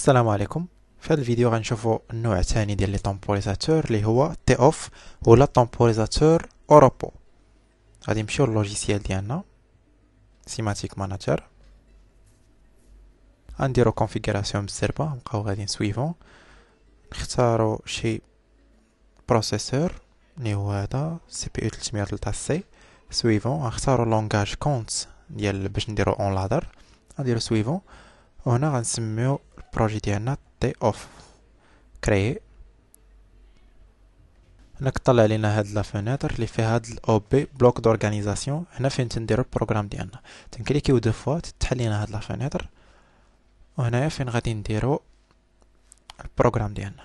السلام عليكم في هذا الفيديو غنشوفوا النوع الثاني ديال لي تومبوريزاتور اللي هو تي اوف ولا تومبوريزاتور اوروبو غادي نمشيو للوجيسيال ديالنا سيماتيك ماناجر غنديرو كونفيغوراسيون بالزربه نبقاو غاديين سويفون نختارو شي بروسيسور اللي هو هذا سي بي يو 303 سي سويفون غنختارو لونغاج كونت ديال باش نديرو اون لادر غنديرو سويفون وهنا غنسميو بروجي ديالنا تي اوف كري هنا كطلع لينا هاد لا فينيتر اللي فيها هاد الاو بي بلوك دورغانيزاسيون هنا فين تنديرو البروغرام ديالنا تنكليكيو دو فوا تتحل لينا هاد لا فينيتر وهنايا فين غادي نديرو البروغرام ديالنا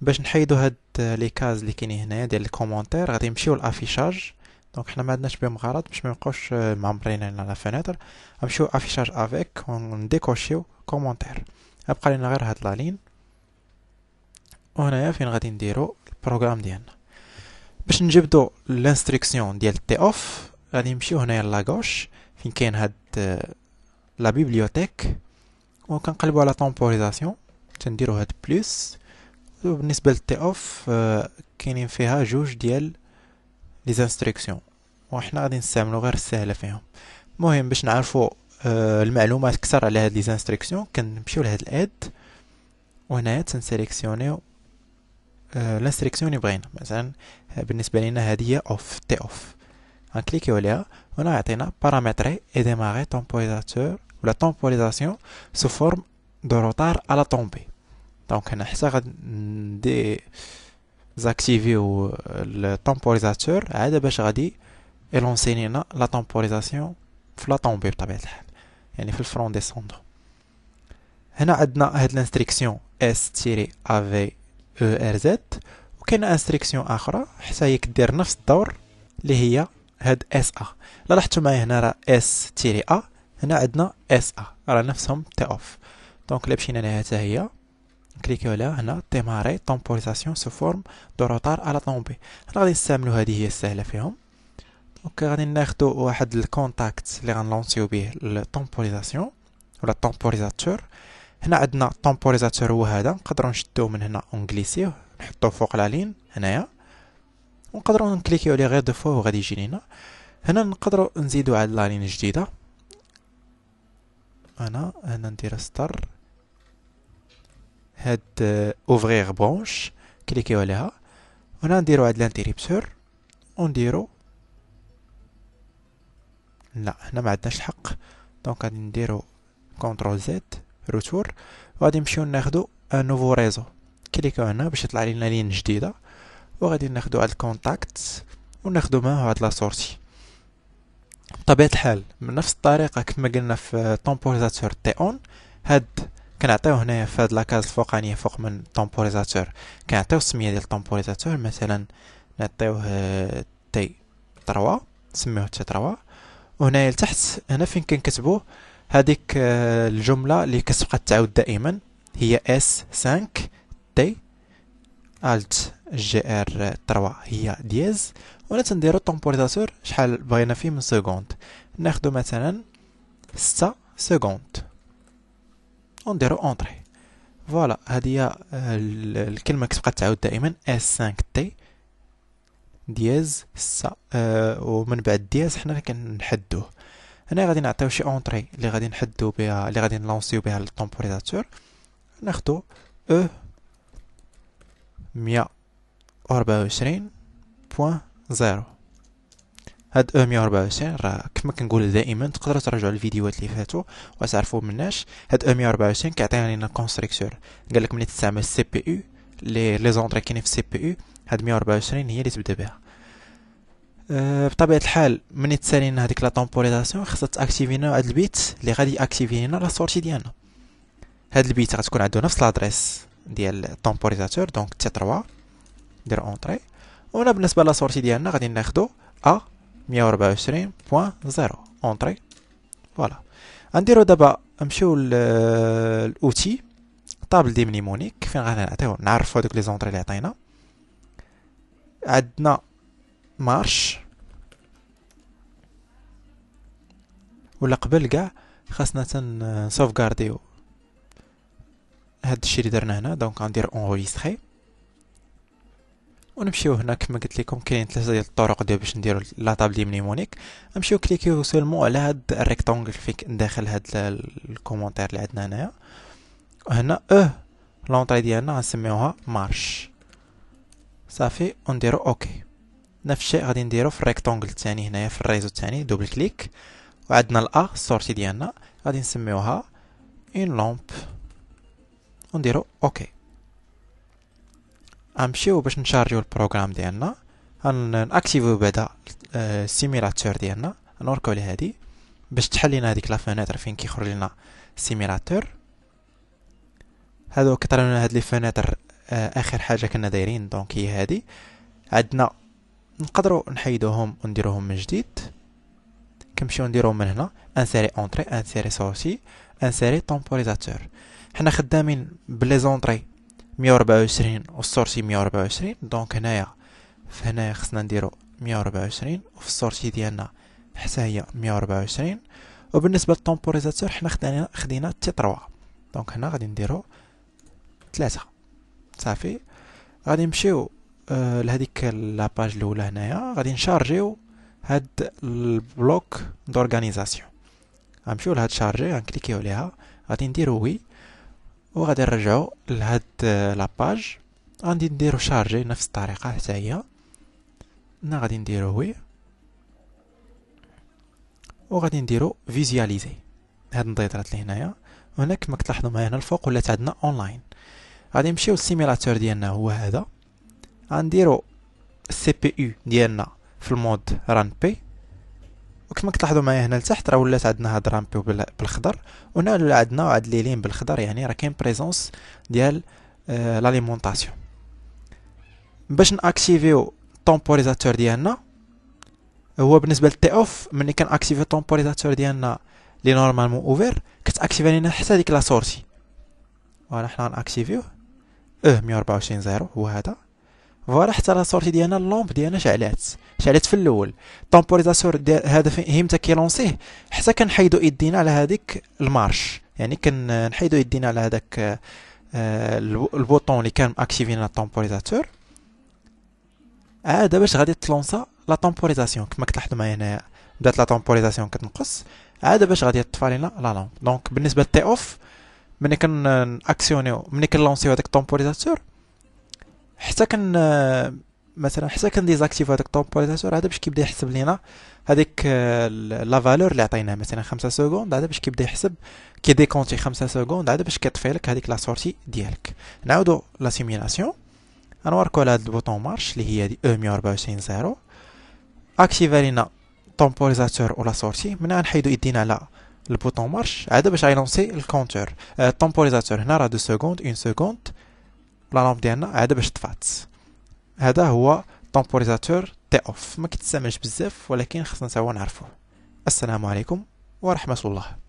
باش نحيدو هاد لي كاز اللي كاينين هنايا ديال الكومونتير غادي نمشيو لافيشاج دونك حنا ما عندناش بهم غرض باش ما يبقاوش معمرين لنا لا فينيتر نمشيو افيشاج افيك ونديكوشيو كومونتير أبقى لنا غير هاد و وهنايا فين غادي نديرو البروغرام ديالنا باش نجبدو لانستركسيون ديال تي اوف غادي نمشيو هنايا لاغوش فين كاين هاد آه، لا بيبليوتيك وكنقلبو على تومبوريزاسيون تنديرو هاد و وبالنسبه للتي اوف آه، كاينين فيها جوج ديال لي انستريكسيون وحنا غادي نستعملو غير السهله فيهم المهم باش نعرفو آه، المعلومات كثر على هاد لي زانستركسيون كنمشيو لهاد الاد وهنايا تنسيليكسيونيو الانستريكسيون آه، اللي بغينا مثلا آه، بالنسبه لينا هادي هي اوف تي اوف غنكليكيو عليها هنا يعطينا بارامتري اي ديماري تومبوليزاتور ولا تومبوليزاسيون سو فورم دو روتار على طومبي دونك هنا حتى غادي زاكتيفيو التومبوليزاتور عاد باش غادي الونسي لينا لا تومبوليزاسيون في لا طومبي بطبيعه الحال يعني في الفرون سوندر هنا عندنا هاد الانستريكسيون اس تيري ا في او ار زد وكاين انستريكسيون اخرى حتى هي كدير نفس الدور اللي هي هاد اس ا لاحظتوا معايا هنا راه اس تيري ا هنا عندنا اس ا راه نفسهم تي اوف دونك الا مشينا لها حتى هي كليكيو عليها هنا ديماري طومبوريزاسيون سو فورم دو روتار على طومبي هنا غادي نستعملو هذه هي السهله فيهم دونك غادي ناخدو واحد الكونتاكت اللي غنلونسيو به التومبوريزاسيون ولا التومبوريزاتور هنا عندنا التومبوريزاتور هو هذا نقدروا نشدوه من هنا ونجليسيوه نحطوه فوق لا لين هنايا ونقدروا نكليكيو عليه غير دو فوا وغادي يجي لينا هنا نقدروا نزيدو على لا لين جديده انا هنا ندير ستار هاد اوفريغ برونش كليكيو عليها هنا نديرو هاد لانتيريبسور ونديرو لا هنا ما عندناش الحق دونك غادي نديرو كونترول زد روتور وغادي نمشيو ناخدو ان نوفو ريزو كليكو هنا باش يطلع لينا لين جديده وغادي ناخدو هاد الكونتاكت وناخدو معاه هاد لا سورتي بطبيعه الحال من نفس الطريقه كما قلنا في طومبوريزاتور تي اون هاد كنعطيو هنايا في هاد لاكاز الفوقانيه فوق من طومبوريزاتور كنعطيو السميه ديال طومبوريزاتور مثلا نعطيوه تي 3 نسميوه تي 3 وهنايا لتحت هنا فين كنكتبو هذيك آه، الجملة اللي كتبقى تعاود دائما هي اس 5 تي الت جي ار 3 هي دياز ولا تنديرو التومبوريزاتور شحال بغينا فيه من سكوند ناخدو مثلا 6 سكوند ونديرو اونطري فوالا هادي هي آه، الكلمة كتبقى تعاود دائما اس 5 تي دياز سا آه ومن بعد دياز حنا كنحدوه هنا غادي نعطيو شي اونطري اللي غادي نحدو بها اللي غادي نلونسيو بها للتمبوريزاتور ناخدو او مية بوان زيرو هاد او مية راه كما كنقول دائما تقدروا ترجعوا الفيديوهات اللي فاتوا وتعرفوا مناش هاد او مية كيعطينا لينا كونستركتور قالك ملي تستعمل سي بي يو لي لي زونطري كاينين في سي بي يو هاد 124 هي اللي تبدا بها أه بطبيعه الحال ملي تسالي هاديك لا طومبوليزاسيون خاصها تاكتيفينا هاد البيت اللي غادي ياكتيفي لينا لا سورتي ديالنا هاد البيت غتكون عندو نفس لادريس ديال الطومبوليزاتور دونك تي 3 ندير اونطري وهنا بالنسبه لا سورتي ديالنا غادي ناخدو ا 124.0 اونطري فوالا غنديرو دابا نمشيو للاوتي طابل دي مونيك فين غادي نعطيو نعرفو هادوك لي زونطري اللي عطينا عندنا مارش ولا قبل كاع خاصنا تنسافغارديو هاد الشيء اللي درنا هنا دونك غندير اونغيستري ونمشيو هنا كما قلت لكم كاين ثلاثه ديال الطرق ديال باش نديرو لا طابلي منيمونيك نمشيو كليكيو سولمون على هاد الريكتونغل فيك داخل هاد الكومونتير اللي عندنا هنايا هنا اه لونطري ديالنا غنسميوها مارش صافي ونديرو اوكي نفس الشيء غادي نديرو في الريكتونغل الثاني هنايا في الريزو الثاني دوبل كليك وعندنا الا السورتي ديالنا غادي نسميوها ان لومب ونديرو اوكي غنمشيو باش نشارجيو البروغرام ديالنا غنكتيفو بعدا السيميلاتور آه، ديالنا نوركو على هادي باش تحل لينا هذيك لافونيتر فين كيخرج لينا السيميلاتور هادو كطريو لنا هاد لي فينيتر آه، اخر حاجه كنا دايرين دونك هي هذه عندنا نقدروا نحيدوهم ونديروهم من جديد كنمشيو نديروهم من هنا انسيري اونتري انسيري سورسي انسيري طومبوريزاتور حنا خدامين بلي زونتري 124 والسورسي 124 دونك هنايا فهنايا خصنا نديرو 124 وفي السورسي ديالنا حتى هي 124 وبالنسبه للطومبوريزاتور حنا خدينا خدينا تي 3 دونك هنا غادي نديرو 3 صافي غادي نمشيو آه لهذيك لاباج الاولى هنايا غادي نشارجيو هاد البلوك دورغانيزاسيون غنمشيو لهاد شارجي غنكليكيو عليها غادي نديرو وي وغادي نرجعو لهاد آه، لاباج غادي نديرو شارجي نفس الطريقه حتى هي هنا غادي نديرو وي وغادي نديرو فيزياليزي هاد النضيطرات اللي هنايا وهنا كما كتلاحظوا معايا هنا الفوق ولات عندنا اونلاين غادي نمشيو السيميلاتور ديالنا هو هذا غنديرو السي بي يو ديالنا في المود ران بي وكما كتلاحظوا معايا هنا لتحت راه ولات عندنا هاد ران بي بالخضر وهنا ولا عندنا واحد ليلين بالخضر يعني راه كاين بريزونس ديال آه لاليمونطاسيون باش ناكتيفيو التومبوريزاتور ديالنا هو بالنسبه للتي اوف ملي كناكتيفيو التومبوريزاتور ديالنا لي نورمالمون اوفر كتاكتيفي لينا حتى ديك لا سورتي وانا حنا غناكتيفيوه اه 124 زيرو هو هذا فوالا حتى لا سورتي ديالنا اللومب ديالنا شعلات شعلات في الاول الطومبوريزاتور ديال هذا همتا كيلونسيه حتى كنحيدو يدينا على هذيك المارش يعني كنحيدو يدينا على هذاك اه، البوطون اللي كان اكتيفينا طومبوريزاتور عاد اه، باش غادي تلونسا لا طومبوريزاسيون كما كتلاحظوا معايا هنايا بدات لا طومبوريزاسيون كتنقص عاد اه، باش غادي تطفى لينا لا لامب دونك بالنسبه للتي اوف ملي كن آه، اكسيونيو ملي كنلونسيو هذاك الطومبوليزاتور حتى كن آه، مثلا حتى ديزاكتيف هذاك الطومبوليزاتور هذا باش كيبدا يحسب لينا هذيك آه، لا فالور اللي عطيناها مثلا 5 سكوند هذا باش كيبدا يحسب كي ديكونتي 5 سكوند هذا باش كيطفي لك هذيك لا سورتي ديالك نعاودو لا سيميلاسيون غنوركو على هاد البوطون مارش اللي هي دي او 124 زيرو اكتيفا لينا طومبوليزاتور ولا سورتي من غنحيدو ايدينا على البوطون مارش عاد باش غيلونسي الكونتور التمبوريزاتور هنا راه دو سكوند اون سكوند لا لامب ديالنا عاد باش طفات هذا هو التومبوريزاتور تي اوف ما كيتستعملش بزاف ولكن خصنا تاهو نعرفوه السلام عليكم ورحمه الله